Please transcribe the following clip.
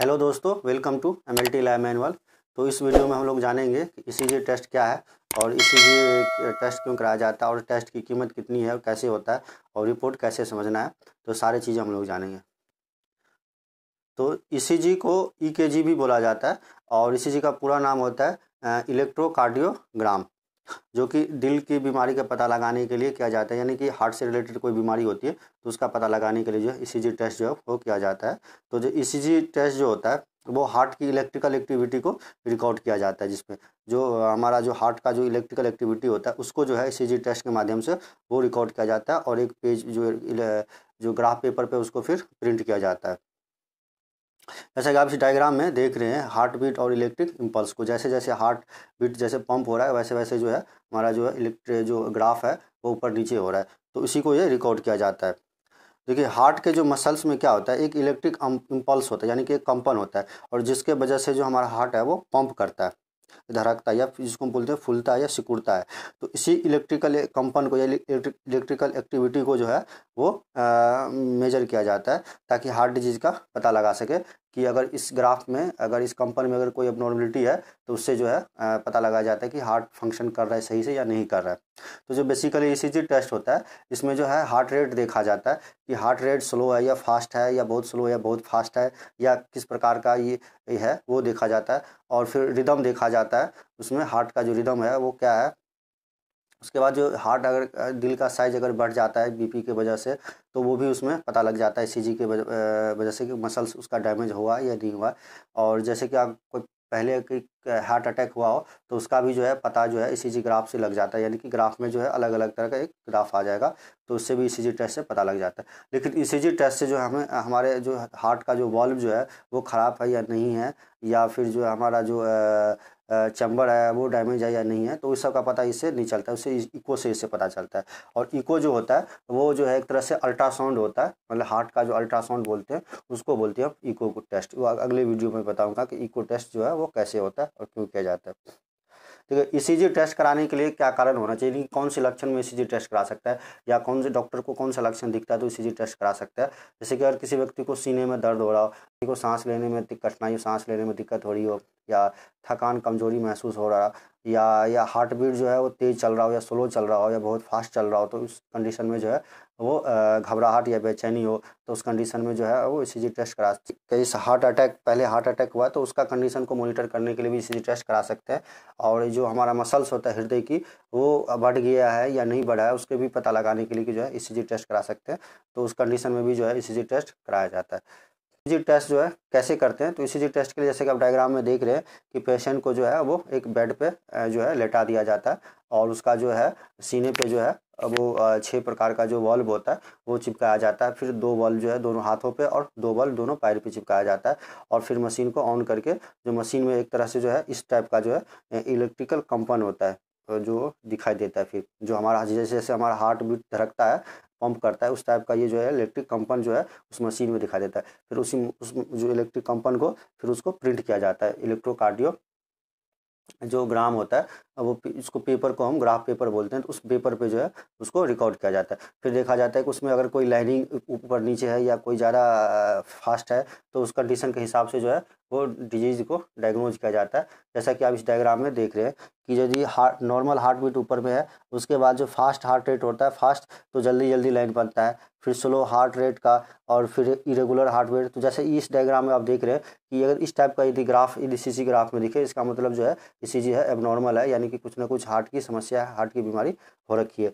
hello दोस्तों welcome to M L T live manual तो इस वीडियो में हम लोग जानेंगे कि ई टेस्ट क्या है और ई टेस्ट क्यों कराया जाता है और टेस्ट की कीमत कितनी है और कैसे होता है और रिपोर्ट कैसे समझना है तो सारे चीज़ें हम लोग जानेंगे तो ई को ई e भी बोला जाता है और ई का पूरा नाम होता है इलेक्ट्रोकार्डियोग्राम जो कि दिल की बीमारी का पता लगाने के लिए किया जाता है यानी कि हार्ट से रिलेटेड कोई बीमारी होती है तो उसका पता लगाने के लिए जो है ई e टेस्ट जो है वो किया जाता है तो जो ई e टेस्ट जो होता है वो हार्ट की इलेक्ट्रिकल एक्टिविटी को रिकॉर्ड किया जाता है जिसमें जो हमारा जो हार्ट का जो इलेक्ट्रिकल एक्टिविटी होता है उसको जो है सी e टेस्ट के माध्यम से वो रिकॉर्ड किया जाता है और एक पेज जो जो ग्राफ पेपर पे उसको फिर प्रिंट किया जाता है जैसा कि आप इस डायग्राम में देख रहे हैं हार्ट बीट और इलेक्ट्रिक इम्पल्स को जैसे जैसे हार्ट बीट जैसे पंप हो रहा है वैसे वैसे जो है हमारा जो है इलेक्ट्रिक जो ग्राफ है वो ऊपर नीचे हो रहा है तो इसी को ये रिकॉर्ड किया जाता है देखिए हार्ट के जो मसल्स में क्या होता है एक इलेक्ट्रिक इम्पल्स um, होता है यानी कि एक कंपन होता है और जिसके वजह से जो हमारा हार्ट है वो पंप करता है धड़कता है या जिसको हम बोलते हैं फुलता है या सिकुड़ता है तो इसी इलेक्ट्रिकल कंपन को या इलेक्ट्रिकल एक्टिविटी को जो है वो मेजर किया जाता है ताकि हार्ट डिजीज़ का पता लगा सके कि अगर इस ग्राफ में अगर इस कंपन में अगर कोई अपनॉर्मलिटी है तो उससे जो है पता लगाया जाता है कि हार्ट फंक्शन कर रहा है सही से या नहीं कर रहा है तो जो बेसिकली ई टेस्ट होता है इसमें जो है हार्ट रेट देखा जाता है कि हार्ट रेट स्लो है या फास्ट है या बहुत स्लो है या बहुत फास्ट है या किस प्रकार का ये है वो देखा जाता है और फिर रिदम देखा जाता है उसमें हार्ट का जो रिदम है वो क्या है उसके बाद जो हार्ट अगर दिल का साइज अगर बढ़ जाता है बीपी के वजह से तो वो भी उसमें पता लग जाता है सीजी के वजह से कि मसल्स उसका डैमेज हुआ या नहीं हुआ और जैसे कि आप कोई पहले हार्ट अटैक हुआ हो तो उसका भी जो है पता जो है ई ग्राफ से लग जाता है यानी कि ग्राफ में जो है अलग अलग तरह का एक ग्राफ आ जाएगा तो उससे भी ई टेस्ट से पता लग जाता है लेकिन ई टेस्ट से जो हमें हमारे जो हार्ट का जो वॉल्व जो है वो ख़राब है या नहीं है या फिर जो हमारा जो चैम्बर है वो डैमेज है या नहीं है तो उस सब का पता इससे नहीं चलता है उससे इको से इससे पता चलता है और इको जो होता है वो जो है एक तरह से अल्ट्रासाउंड होता है मतलब हार्ट का जो अल्ट्रासाउंड बोलते हैं उसको बोलते हैं इको टेस्ट वो अगले वीडियो में बताऊंगा कि इको टेस्ट जो है वो कैसे होता है और क्यों किया जाता है देखिए ईसीजी टेस्ट कराने के लिए क्या कारण होना चाहिए कि कौन से लक्षण में ई e टेस्ट करा सकता है या कौन से डॉक्टर को कौन सा लक्षण दिखता है तो ई e टेस्ट करा सकता है जैसे कि अगर किसी व्यक्ति को सीने में दर्द हो रहा हो किसी को सांस लेने में कठिनाई हो सांस लेने में दिक्कत हो रही हो या थकान कमजोरी महसूस हो रहा या या हार्ट बीट जो है वो तेज़ चल रहा हो या स्लो चल रहा हो या बहुत फास्ट चल रहा हो तो उस कंडीशन में जो है वो घबराहट या बेचैनी हो तो उस कंडीशन में जो है वो ई e टेस्ट करा कई हार्ट अटैक पहले हार्ट अटैक हुआ तो उसका कंडीशन को मॉनिटर करने के लिए भी ई e टेस्ट करा सकते हैं और जो हमारा मसल्स होता है हृदय की वो बढ़ गया है या नहीं बढ़ा है उसके भी पता लगाने के लिए कि जो है ई e टेस्ट करा सकते हैं तो उस कंडीशन में भी जो है ई टेस्ट कराया जाता है ईसीजी टेस्ट जो है कैसे करते हैं तो ईसीजी टेस्ट के लिए जैसे कि आप डायग्राम में देख रहे हैं कि पेशेंट को जो है वो एक बेड पे जो है लेटा दिया जाता है और उसका जो है सीने पे जो है वो छः प्रकार का जो बल्ब होता है वो चिपकाया जाता है फिर दो बल्ब जो है दोनों हाथों पे और दो बल्ब दोनों पैर पे चिपकाया जाता है और फिर मशीन को ऑन करके जो मशीन में एक तरह से जो है इस टाइप का जो है इलेक्ट्रिकल कंपन होता है जो दिखाई देता है फिर जो हमारा जैसे जैसे हमारा हार्ट बीट धड़कता है पंप करता है उस टाइप का ये जो है इलेक्ट्रिक कंपन जो है उस मशीन में दिखाई देता है फिर उसी उस जो इलेक्ट्रिक कंपन को फिर उसको प्रिंट किया जाता है इलेक्ट्रोकार्डियो जो ग्राम होता है वो इसको पेपर को हम ग्राफ पेपर बोलते हैं तो उस पेपर पे जो है उसको रिकॉर्ड किया जाता है फिर देखा जाता है कि उसमें अगर कोई लाइनिंग ऊपर नीचे है या कोई ज़्यादा फास्ट है तो उस कंडीशन के हिसाब से जो है वो डिजीज़ को डायग्नोज किया जाता है जैसा कि आप इस डायग्राम में देख रहे हैं कि यदि हार्ट नॉर्मल हार्ट बीट ऊपर में है उसके बाद जो फास्ट हार्ट रेट होता है फास्ट तो जल्दी जल्दी लाइन बनता है फिर स्लो हार्ट रेट का और फिर इरेगुलर हार्ट बीट तो जैसे इस डायग्राम में आप देख रहे हैं कि अगर इस टाइप का यदि ग्राफ यदि सी ग्राफ में दिखे इसका मतलब जो है जी है एबनॉर्मल है यानी यानी कि कुछ ना कुछ हार्ट की समस्या हार्ट की बीमारी हो रखी है